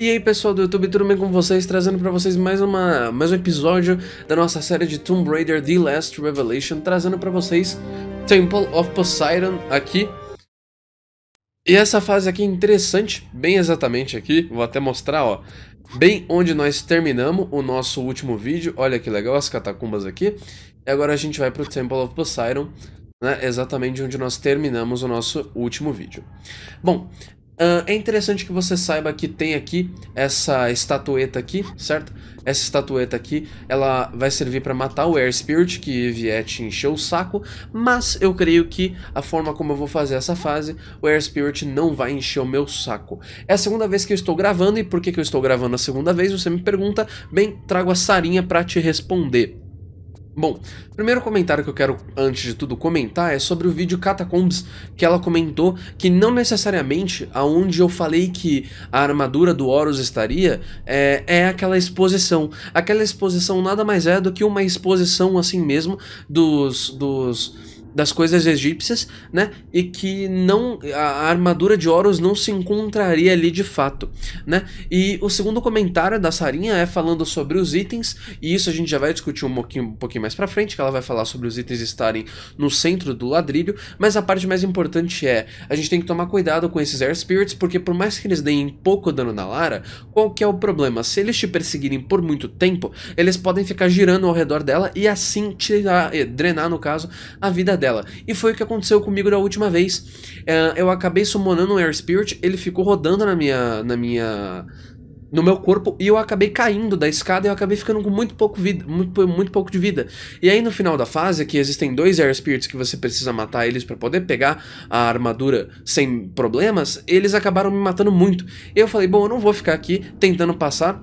E aí pessoal do YouTube, tudo bem com vocês? Trazendo para vocês mais, uma, mais um episódio da nossa série de Tomb Raider The Last Revelation, trazendo para vocês Temple of Poseidon aqui. E essa fase aqui é interessante, bem exatamente aqui, vou até mostrar, ó, bem onde nós terminamos o nosso último vídeo, olha que legal as catacumbas aqui. E agora a gente vai pro Temple of Poseidon, né, exatamente onde nós terminamos o nosso último vídeo. Bom, ah, é interessante que você saiba que tem aqui essa estatueta aqui, certo? Essa estatueta aqui, ela vai servir para matar o Air Spirit que vier te encher o saco, mas eu creio que a forma como eu vou fazer essa fase, o Air Spirit não vai encher o meu saco. É a segunda vez que eu estou gravando e por que, que eu estou gravando a segunda vez? Você me pergunta, bem, trago a Sarinha para te responder. Bom, primeiro comentário que eu quero, antes de tudo, comentar é sobre o vídeo Catacombs, que ela comentou que não necessariamente aonde eu falei que a armadura do Horus estaria é, é aquela exposição. Aquela exposição nada mais é do que uma exposição assim mesmo dos. dos das coisas egípcias, né? E que não a armadura de Horus não se encontraria ali de fato, né? E o segundo comentário da Sarinha é falando sobre os itens, e isso a gente já vai discutir um pouquinho, um pouquinho mais para frente, que ela vai falar sobre os itens estarem no centro do ladrilho, mas a parte mais importante é, a gente tem que tomar cuidado com esses Air Spirits, porque por mais que eles deem pouco dano na Lara, qual que é o problema? Se eles te perseguirem por muito tempo, eles podem ficar girando ao redor dela e assim tirar, eh, drenar no caso, a vida dela dela. E foi o que aconteceu comigo da última vez. É, eu acabei summonando um Air Spirit, ele ficou rodando na minha. na minha. no meu corpo e eu acabei caindo da escada e eu acabei ficando com muito pouco vida, muito, muito pouco de vida. E aí no final da fase, que existem dois Air Spirits que você precisa matar eles para poder pegar a armadura sem problemas, eles acabaram me matando muito. Eu falei, bom, eu não vou ficar aqui tentando passar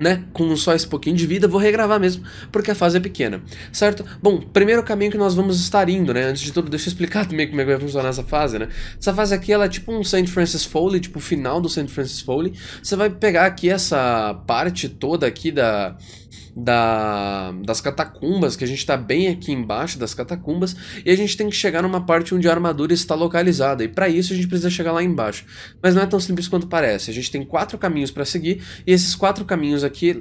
né, com só esse pouquinho de vida, vou regravar mesmo, porque a fase é pequena, certo? Bom, primeiro caminho que nós vamos estar indo, né, antes de tudo, deixa eu explicar também como é que vai funcionar essa fase, né? Essa fase aqui, ela é tipo um St. Francis Foley, tipo o final do St. Francis Foley, você vai pegar aqui essa parte toda aqui da da, das catacumbas, que a gente está bem aqui embaixo das catacumbas, e a gente tem que chegar numa parte onde a armadura está localizada, e para isso a gente precisa chegar lá embaixo. Mas não é tão simples quanto parece, a gente tem quatro caminhos para seguir, e esses quatro caminhos aqui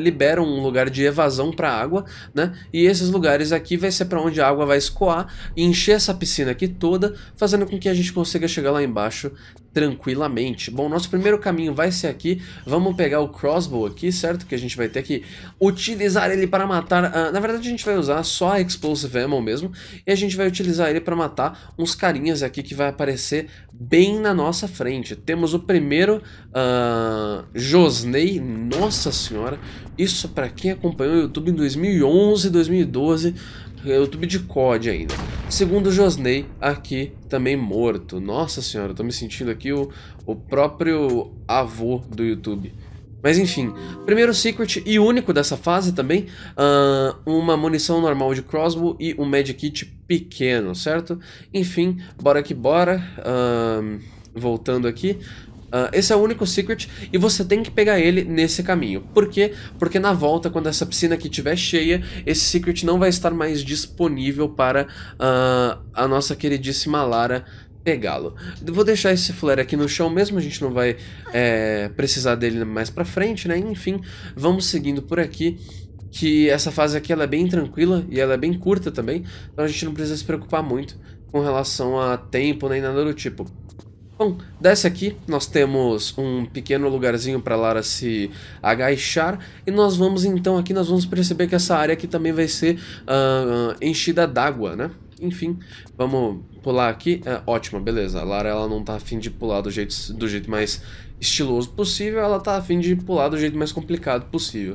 liberam um lugar de evasão para a água, né? E esses lugares aqui vai ser para onde a água vai escoar e encher essa piscina aqui toda, fazendo com que a gente consiga chegar lá embaixo tranquilamente. Bom, nosso primeiro caminho vai ser aqui, vamos pegar o crossbow aqui, certo? Que a gente vai ter que utilizar ele para matar, uh, na verdade a gente vai usar só a explosive ammo mesmo, e a gente vai utilizar ele para matar uns carinhas aqui que vai aparecer bem na nossa frente. Temos o primeiro uh, Josnei, nossa senhora, isso para quem acompanhou o YouTube em 2011, 2012, é YouTube de COD ainda. Segundo Josney, aqui também morto. Nossa senhora, eu tô me sentindo aqui o, o próprio avô do YouTube. Mas enfim, primeiro secret e único dessa fase também, uh, uma munição normal de crossbow e um medkit pequeno, certo? Enfim, bora que bora, uh, voltando aqui, Uh, esse é o único secret e você tem que pegar ele nesse caminho. Por quê? Porque na volta, quando essa piscina aqui estiver cheia, esse secret não vai estar mais disponível para uh, a nossa queridíssima Lara pegá-lo. Vou deixar esse flare aqui no chão mesmo, a gente não vai é, precisar dele mais pra frente, né? Enfim, vamos seguindo por aqui. Que essa fase aqui ela é bem tranquila e ela é bem curta também, então a gente não precisa se preocupar muito com relação a tempo nem nada do tipo. Bom, desce aqui, nós temos um pequeno lugarzinho para Lara se agachar e nós vamos então aqui, nós vamos perceber que essa área aqui também vai ser uh, enchida d'água, né? Enfim, vamos pular aqui, é, ótimo, beleza, a Lara ela não tá afim de pular do jeito, do jeito mais estiloso possível, ela tá afim de pular do jeito mais complicado possível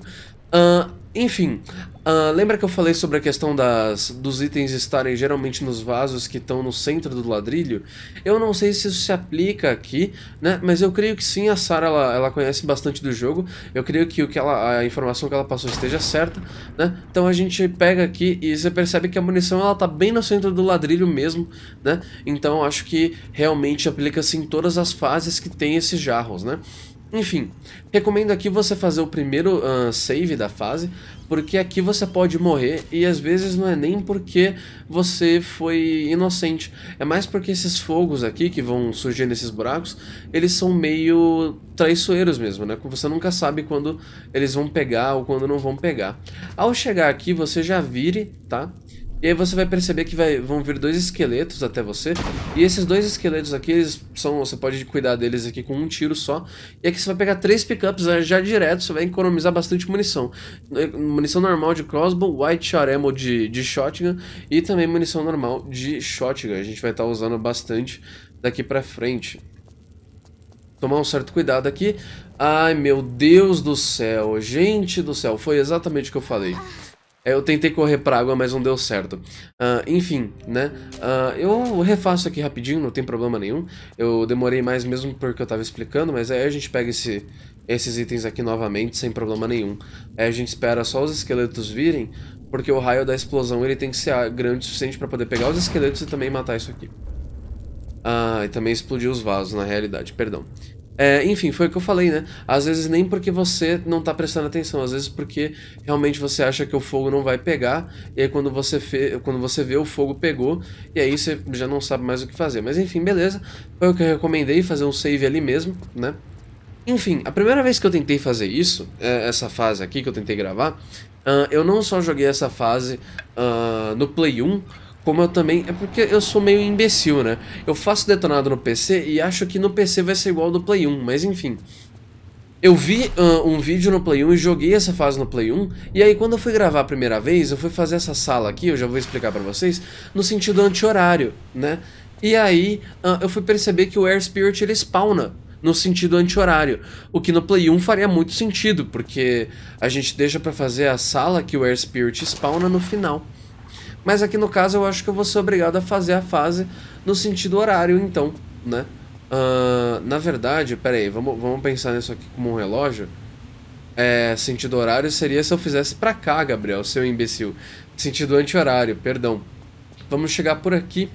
enfim, uh, lembra que eu falei sobre a questão das, dos itens estarem geralmente nos vasos que estão no centro do ladrilho? Eu não sei se isso se aplica aqui, né? Mas eu creio que sim, a Sarah ela, ela conhece bastante do jogo. Eu creio que, o que ela, a informação que ela passou esteja certa, né? Então a gente pega aqui e você percebe que a munição ela tá bem no centro do ladrilho mesmo, né? Então acho que realmente aplica-se em todas as fases que tem esses jarros, né? Enfim, recomendo aqui você fazer o primeiro uh, save da fase, porque aqui você pode morrer e às vezes não é nem porque você foi inocente, é mais porque esses fogos aqui que vão surgir nesses buracos, eles são meio traiçoeiros mesmo, né? Você nunca sabe quando eles vão pegar ou quando não vão pegar. Ao chegar aqui, você já vire, tá? E aí você vai perceber que vai, vão vir dois esqueletos até você. E esses dois esqueletos aqui, eles são, você pode cuidar deles aqui com um tiro só. E aqui você vai pegar três pickups né, já direto, você vai economizar bastante munição. Eh, munição normal de crossbow, white shot ammo de, de shotgun e também munição normal de shotgun. A gente vai estar tá usando bastante daqui pra frente tomar um certo cuidado aqui. Ai, meu Deus do céu, gente do céu, foi exatamente o que eu falei. É, eu tentei correr pra água, mas não deu certo. Uh, enfim, né? Uh, eu refaço aqui rapidinho, não tem problema nenhum. Eu demorei mais mesmo porque eu tava explicando, mas aí a gente pega esse, esses itens aqui novamente sem problema nenhum. Aí a gente espera só os esqueletos virem, porque o raio da explosão ele tem que ser grande o suficiente pra poder pegar os esqueletos e também matar isso aqui. Ah, e também explodir os vasos, na realidade, perdão. É, enfim, foi o que eu falei, né? Às vezes nem porque você não tá prestando atenção, às vezes porque realmente você acha que o fogo não vai pegar, e aí quando você, fe... quando você vê o fogo pegou, e aí você já não sabe mais o que fazer. Mas enfim, beleza. Foi o que eu recomendei, fazer um save ali mesmo, né? Enfim, a primeira vez que eu tentei fazer isso, é, essa fase aqui que eu tentei gravar, ah, eu não só joguei essa fase ah, no Play 1, como eu também. É porque eu sou meio imbecil, né? Eu faço detonado no PC e acho que no PC vai ser igual ao do Play 1, mas enfim. Eu vi uh, um vídeo no Play 1 e joguei essa fase no Play 1, e aí quando eu fui gravar a primeira vez, eu fui fazer essa sala aqui, eu já vou explicar para vocês, no sentido anti-horário, né? E aí uh, eu fui perceber que o Air Spirit ele spawna no sentido anti-horário, o que no Play 1 faria muito sentido, porque a gente deixa para fazer a sala que o Air Spirit spawna no final. Mas aqui no caso eu acho que eu vou ser obrigado a fazer a fase no sentido horário, então, né? Uh, na verdade, peraí, vamos, vamos pensar nisso aqui como um relógio. É, sentido horário seria se eu fizesse pra cá, Gabriel, seu imbecil. Sentido anti-horário, perdão. Vamos chegar por aqui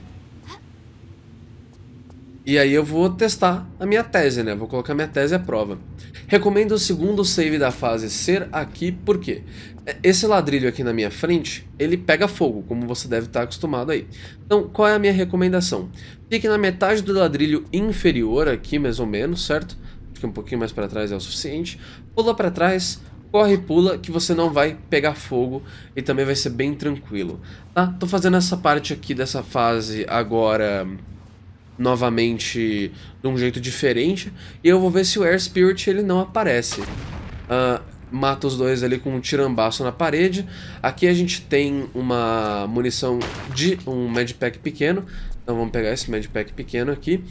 e aí eu vou testar a minha tese, né? Vou colocar minha tese à prova. Recomendo o segundo save da fase ser aqui, por quê? É, esse ladrilho aqui na minha frente, ele pega fogo, como você deve estar acostumado aí. Então, qual é a minha recomendação? Fique na metade do ladrilho inferior aqui, mais ou menos, certo? que um pouquinho mais para trás é o suficiente. Pula para trás, corre e pula que você não vai pegar fogo e também vai ser bem tranquilo. Tá? Tô fazendo essa parte aqui dessa fase agora novamente de um jeito diferente. E eu vou ver se o Air Spirit ele não aparece. Uh, mata os dois ali com um tirambaço na parede. Aqui a gente tem uma munição de um medpack pequeno. Então vamos pegar esse medpack pequeno aqui.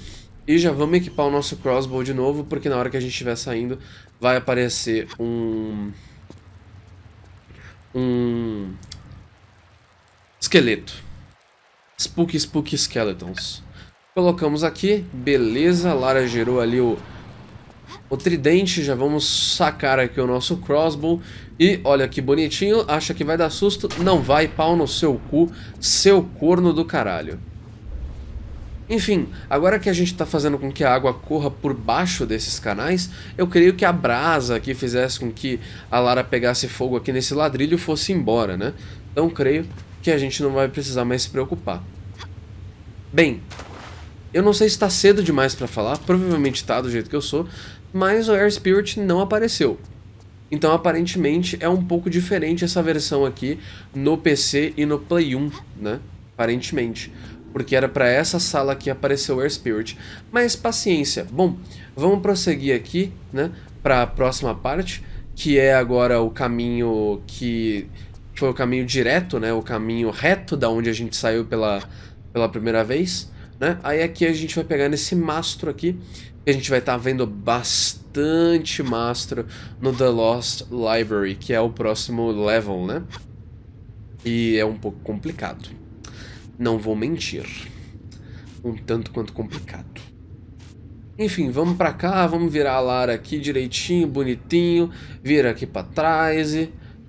E já vamos equipar o nosso crossbow de novo, porque na hora que a gente estiver saindo vai aparecer um... Um... Esqueleto. Spooky Spooky Skeletons. Colocamos aqui, beleza, Lara gerou ali o, o tridente, já vamos sacar aqui o nosso crossbow. E olha que bonitinho, acha que vai dar susto, não vai, pau no seu cu, seu corno do caralho. Enfim, agora que a gente está fazendo com que a água corra por baixo desses canais, eu creio que a brasa que fizesse com que a Lara pegasse fogo aqui nesse ladrilho fosse embora, né? Então creio que a gente não vai precisar mais se preocupar. Bem, eu não sei se está cedo demais para falar, provavelmente está do jeito que eu sou, mas o Air Spirit não apareceu. Então aparentemente é um pouco diferente essa versão aqui no PC e no Play 1, né? Aparentemente. Porque era para essa sala que apareceu o Air Spirit. Mas paciência. Bom, vamos prosseguir aqui, né? Para a próxima parte, que é agora o caminho que foi o caminho direto, né? O caminho reto da onde a gente saiu pela, pela primeira vez né? Aí aqui a gente vai pegar nesse mastro aqui, que a gente vai estar tá vendo bastante mastro no The Lost Library, que é o próximo level, né? E é um pouco complicado. Não vou mentir. Um tanto quanto complicado. Enfim, vamos pra cá, vamos virar a Lara aqui direitinho, bonitinho. Vira aqui pra trás,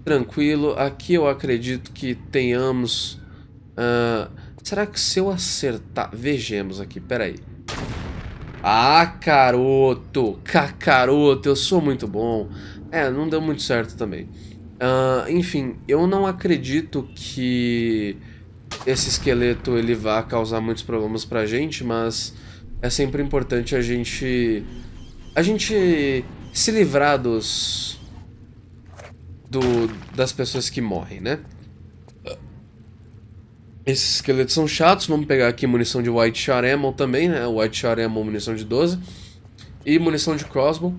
tranquilo. Aqui eu acredito que tenhamos... Uh, Será que se eu acertar... Vejamos aqui, peraí. Ah, caroto! Cacaroto, eu sou muito bom. É, não deu muito certo também. Uh, enfim, eu não acredito que esse esqueleto ele vá causar muitos problemas pra gente, mas é sempre importante a gente... A gente se livrar dos... Do, das pessoas que morrem, né? Esses esqueletos são chatos. Vamos pegar aqui munição de White Sharemon também, né? White Sharemon, munição de 12. E munição de crossbow.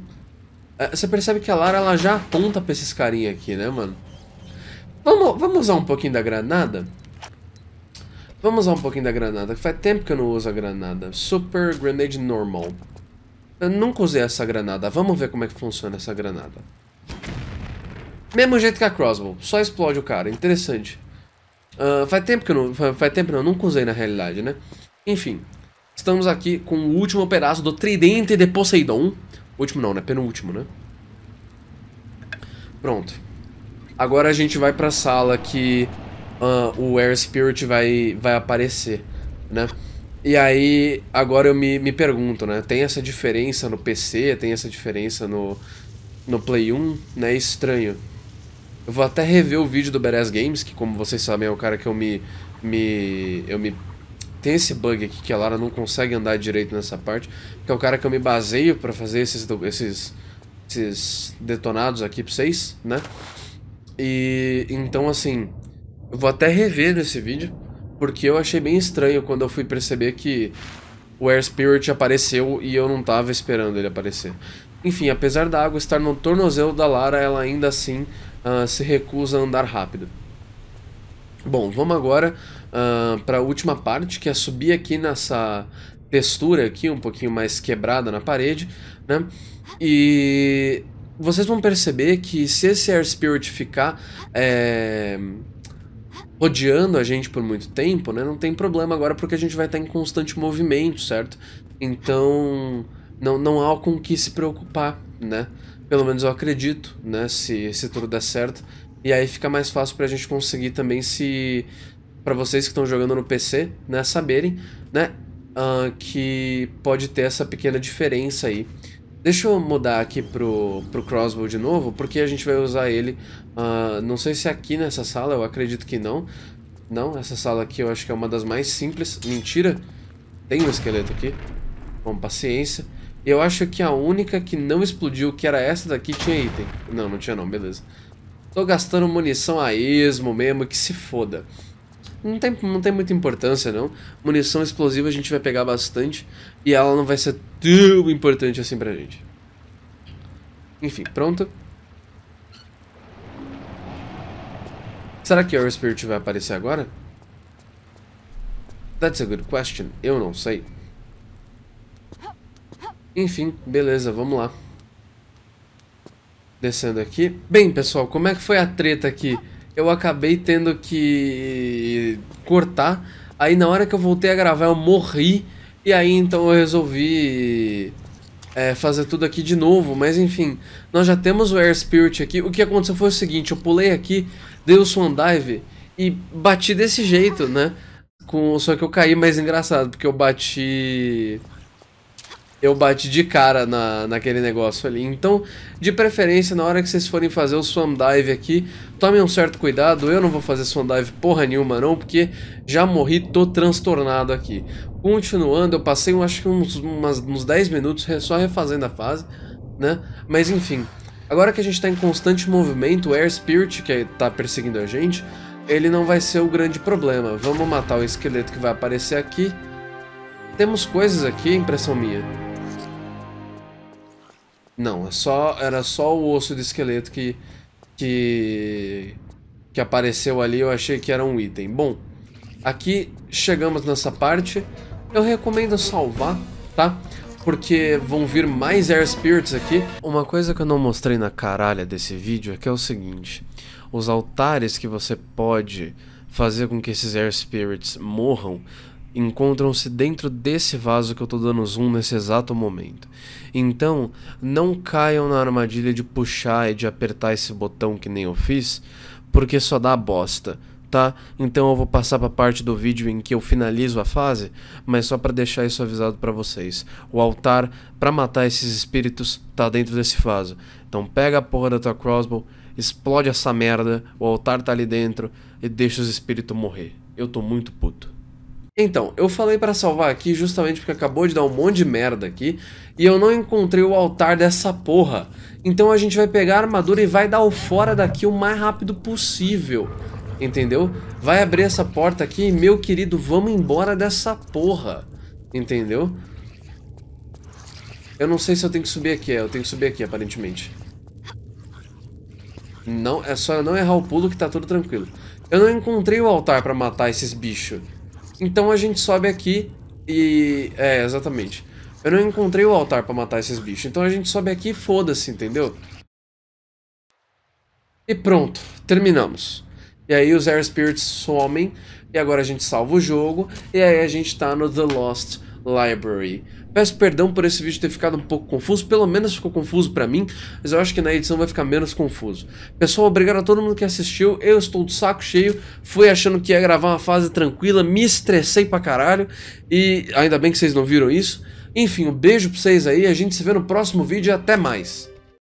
É, você percebe que a Lara ela já aponta pra esses carinha aqui, né, mano? Vamos, vamos usar um pouquinho da granada? Vamos usar um pouquinho da granada, que faz tempo que eu não uso a granada. Super Grenade Normal. Eu nunca usei essa granada. Vamos ver como é que funciona essa granada. Mesmo jeito que a crossbow, só explode o cara. Interessante. Uh, faz tempo que eu não. Faz, tempo não, nunca usei na realidade, né? Enfim, estamos aqui com o último pedaço do Tridente de Poseidon. Último não, né? Penúltimo, né? Pronto. Agora a gente vai pra sala que uh, o Air Spirit vai, vai aparecer, né? E aí, agora eu me, me pergunto, né? Tem essa diferença no PC, tem essa diferença no, no Play 1, né? Estranho. Eu vou até rever o vídeo do Beres Games, que como vocês sabem é o cara que eu me... me eu me... Tem esse bug aqui que a Lara não consegue andar direito nessa parte, que é o cara que eu me baseio pra fazer esses, esses, esses detonados aqui pra vocês, né? E então assim, eu vou até rever nesse vídeo, porque eu achei bem estranho quando eu fui perceber que o Air Spirit apareceu e eu não tava esperando ele aparecer. Enfim, apesar da água estar no tornozelo da Lara, ela ainda assim uh, se recusa a andar rápido. Bom, vamos agora uh, ah, para a última parte, que é subir aqui nessa textura aqui, um pouquinho mais quebrada na parede, né? E vocês vão perceber que se esse Air Spirit ficar é, rodeando a gente por muito tempo, né? Não tem problema agora, porque a gente vai estar em constante movimento, certo? Então, não, não há com o que se preocupar né? Pelo menos eu acredito, né? Se, se tudo der certo. E aí fica mais fácil pra gente conseguir também se... para vocês que estão jogando no PC, né? Saberem, né? Uh, que pode ter essa pequena diferença aí. Deixa eu mudar aqui pro, pro crossbow de novo, porque a gente vai usar ele... Uh, não sei se é aqui nessa sala, eu acredito que não. Não, essa sala aqui eu acho que é uma das mais simples. Mentira! Tem um esqueleto aqui. Com paciência. Eu acho que a única que não explodiu, que era essa daqui, tinha item. Não, não tinha não, beleza. Tô gastando munição a esmo mesmo, que se foda. Não tem, não tem muita importância, não. Munição explosiva a gente vai pegar bastante e ela não vai ser tão importante assim pra gente. Enfim, pronto. Será que o Spirit vai aparecer agora? That's a good question. Eu não sei. Enfim, beleza, vamos lá. Descendo aqui. Bem, pessoal, como é que foi a treta aqui? Eu acabei tendo que cortar. Aí na hora que eu voltei a gravar eu morri. E aí então eu resolvi é, fazer tudo aqui de novo. Mas enfim, nós já temos o Air Spirit aqui. O que aconteceu foi o seguinte, eu pulei aqui, dei o Swan Dive e bati desse jeito, né? Com, só que eu caí mais engraçado, porque eu bati eu bati de cara na, naquele negócio ali. Então, de preferência, na hora que vocês forem fazer o swam dive aqui, tomem um certo cuidado. Eu não vou fazer swam dive porra nenhuma não, porque já morri, tô transtornado aqui. Continuando, eu passei acho que uns, umas, uns 10 minutos só refazendo a fase, né? Mas enfim, agora que a gente tá em constante movimento, o Air Spirit, que é, tá perseguindo a gente, ele não vai ser o grande problema. Vamos matar o esqueleto que vai aparecer aqui. Temos coisas aqui, impressão minha. Não, é só, era só o osso de esqueleto que, que, que apareceu ali. Eu achei que era um item. Bom, aqui chegamos nessa parte. Eu recomendo salvar, tá? Porque vão vir mais Air Spirits aqui. Uma coisa que eu não mostrei na caralha desse vídeo é que é o seguinte. Os altares que você pode fazer com que esses Air Spirits morram encontram-se dentro desse vaso que eu estou dando zoom nesse exato momento. Então, não caiam na armadilha de puxar e de apertar esse botão que nem eu fiz, porque só dá bosta, tá? Então eu vou passar para a parte do vídeo em que eu finalizo a fase, mas só para deixar isso avisado para vocês. O altar para matar esses espíritos tá dentro desse vaso. Então pega a porra da tua crossbow, explode essa merda, o altar tá ali dentro e deixa os espíritos morrer. Eu tô muito puto. Então, eu falei para salvar aqui justamente porque acabou de dar um monte de merda aqui e eu não encontrei o altar dessa porra. Então a gente vai pegar a armadura e vai dar o fora daqui o mais rápido possível, entendeu? Vai abrir essa porta aqui e, meu querido, vamos embora dessa porra, entendeu? Eu não sei se eu tenho que subir aqui, é, eu tenho que subir aqui aparentemente. Não, é só eu não errar o pulo que tá tudo tranquilo. Eu não encontrei o altar pra matar esses bichos. Então a gente sobe aqui e... É, exatamente. Eu não encontrei o altar pra matar esses bichos. Então a gente sobe aqui e foda-se, entendeu? E pronto, terminamos. E aí os Air Spirits somem, e agora a gente salva o jogo, e aí a gente tá no The Lost Library. Peço perdão por esse vídeo ter ficado um pouco confuso, pelo menos ficou confuso para mim, mas eu acho que na edição vai ficar menos confuso. Pessoal, obrigado a todo mundo que assistiu, eu estou de saco cheio, fui achando que ia gravar uma fase tranquila, me estressei pra caralho, e ainda bem que vocês não viram isso. Enfim, um beijo pra vocês aí, a gente se vê no próximo vídeo e até mais.